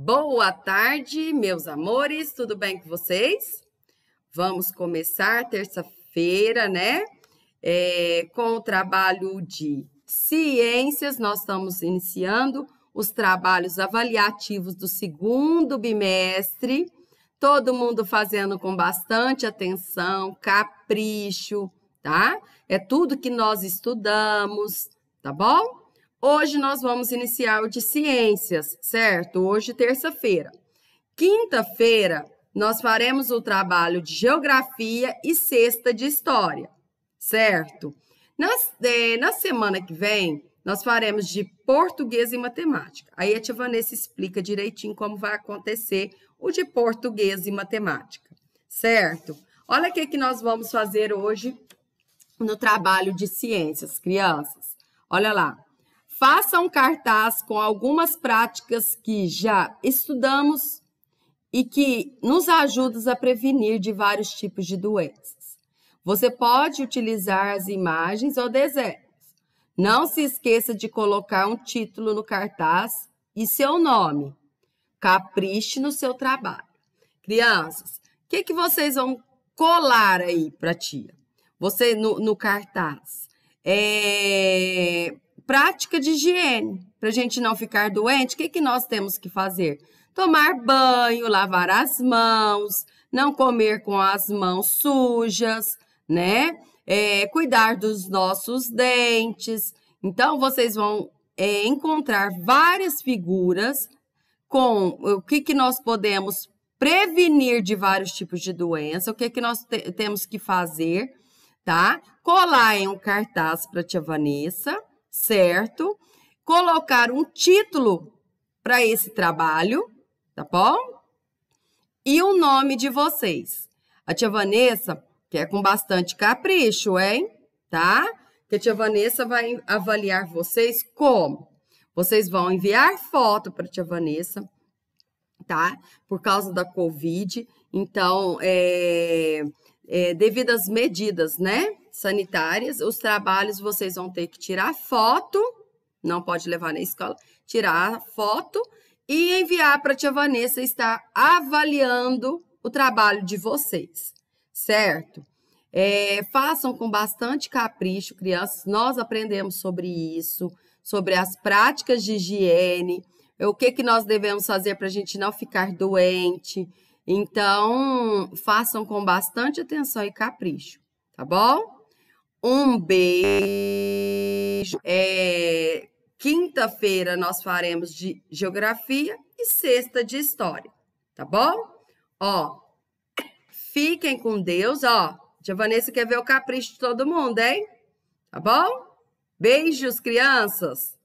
Boa tarde, meus amores, tudo bem com vocês? Vamos começar terça-feira, né? É, com o trabalho de ciências, nós estamos iniciando os trabalhos avaliativos do segundo bimestre. Todo mundo fazendo com bastante atenção, capricho, tá? É tudo que nós estudamos, tá bom? Hoje nós vamos iniciar o de ciências, certo? Hoje, terça-feira. Quinta-feira, nós faremos o trabalho de geografia e sexta de história, certo? Nas, é, na semana que vem, nós faremos de português e matemática. Aí a tia Vanessa explica direitinho como vai acontecer o de português e matemática, certo? Olha o que, que nós vamos fazer hoje no trabalho de ciências, crianças. Olha lá. Faça um cartaz com algumas práticas que já estudamos e que nos ajudam a prevenir de vários tipos de doenças. Você pode utilizar as imagens ou desenhos. Não se esqueça de colocar um título no cartaz e seu nome. Capriche no seu trabalho. Crianças, o que, que vocês vão colar aí para tia? Você no, no cartaz. É, prática de higiene. Para a gente não ficar doente, o que, que nós temos que fazer? Tomar banho, lavar as mãos, não comer com as mãos sujas, né? É, cuidar dos nossos dentes. Então, vocês vão é, encontrar várias figuras com o que, que nós podemos prevenir de vários tipos de doença, o que, que nós te temos que fazer, tá? Colar em um cartaz para a tia Vanessa certo? Colocar um título para esse trabalho, tá bom? E o nome de vocês. A tia Vanessa quer é com bastante capricho, hein? Tá? Que a tia Vanessa vai avaliar vocês como? Vocês vão enviar foto para a tia Vanessa, tá? Por causa da Covid. Então, é, é, devido às medidas, né? sanitárias. Os trabalhos vocês vão ter que tirar foto, não pode levar na escola, tirar foto e enviar para a tia Vanessa estar avaliando o trabalho de vocês, certo? É, façam com bastante capricho, crianças. Nós aprendemos sobre isso, sobre as práticas de higiene, o que, que nós devemos fazer para a gente não ficar doente. Então, façam com bastante atenção e capricho, tá bom? Um beijo. É, Quinta-feira nós faremos de geografia e sexta de história, tá bom? Ó, fiquem com Deus, ó. Giovanessa quer ver o capricho de todo mundo, hein? Tá bom? Beijos, crianças!